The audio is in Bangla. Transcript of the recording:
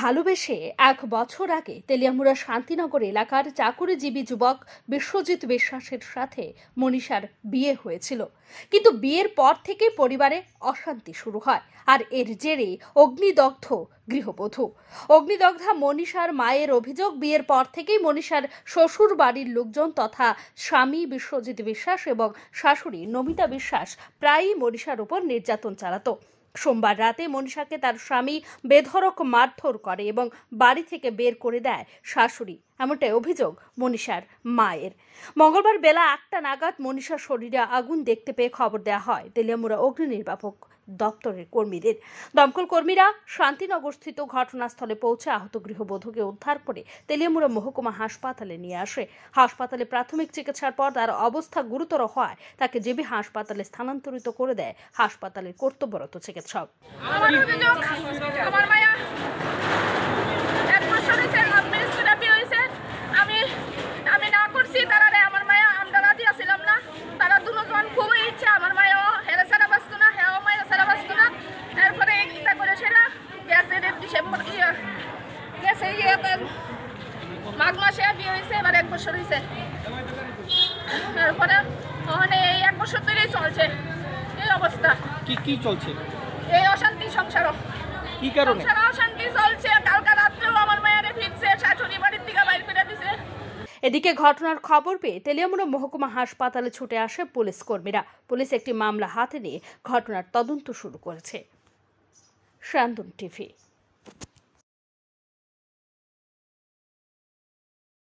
ভালোবেসে এক বছর আগে তেলিয়ামুড়া শান্তিনগর এলাকার চাকুরিজীবী যুবক বিশ্বজিৎ বিশ্বাসের সাথে মনীষার বিয়ে হয়েছিল কিন্তু বিয়ের পর থেকে পরিবারে অশান্তি শুরু হয় আর এর জেরে অগ্নিদগ্ধ গৃহবধূ অগ্নিদগ্ধা মনীষার মায়ের অভিযোগ বিয়ের পর থেকেই মনীষার শ্বশুর বাড়ির লোকজন তথা স্বামী বিশ্বজিৎ বিশ্বাস এবং শাশুড়ি নমিতা বিশ্বাস প্রায়ই মনীষার উপর নির্যাতন চালাতো সোমবার রাতে মনীষাকে তার স্বামী বেধরক মারধর করে এবং বাড়ি থেকে বের করে দেয় শাশুড়ি এমনটাই অভিযোগ মনীষার মায়ের মঙ্গলবার বেলা একটা নাগাদ মনীষার শরীরে আগুন দেখতে পেয়ে খবর দেওয়া হয় তেলিয়ামুড়া অগ্নি নির্বাপক দপ্তরের কর্মীদের দমকল কর্মীরা শান্তিনগরস্থিত ঘটনাস্থলে পৌঁছে আহত গৃহবধূকে উদ্ধার করে তেলিয়ামুড়া মহকুমা হাসপাতালে নিয়ে আসে হাসপাতালে প্রাথমিক চিকিৎসার পর তার অবস্থা গুরুতর হওয়ায় তাকে জেবি হাসপাতালে স্থানান্তরিত করে দেয় হাসপাতালের কর্তব্যরত চিকিৎসক হচ্ছে আমার মায়ের হেরা সারা বাঁচতো না হ্যাঁ মায়ের সারা বাঁচতো না এরপরে এইটা করে সেটা গ্যাসের ডিসেম্বর ইয়ে গ্যাসে ইয়ে মাঘ মাসে বিয়ে হয়েছে এবার এক বছর হয়েছে এরপরে ওখানে এই এক বছর ধরেই চলছে এই অবস্থা কি কি চলছে এই অশান্তি সংসার কি কারণে সংসার অশান্তি চলছে এদিকে ঘটনার খবর পেয়ে তেলিয়ামুড়া মহকুমা হাসপাতালে ছুটে আসে পুলিশ কর্মীরা পুলিশ একটি মামলা হাতে নিয়ে ঘটনার তদন্ত শুরু করেছে শ্যান্দন টিভি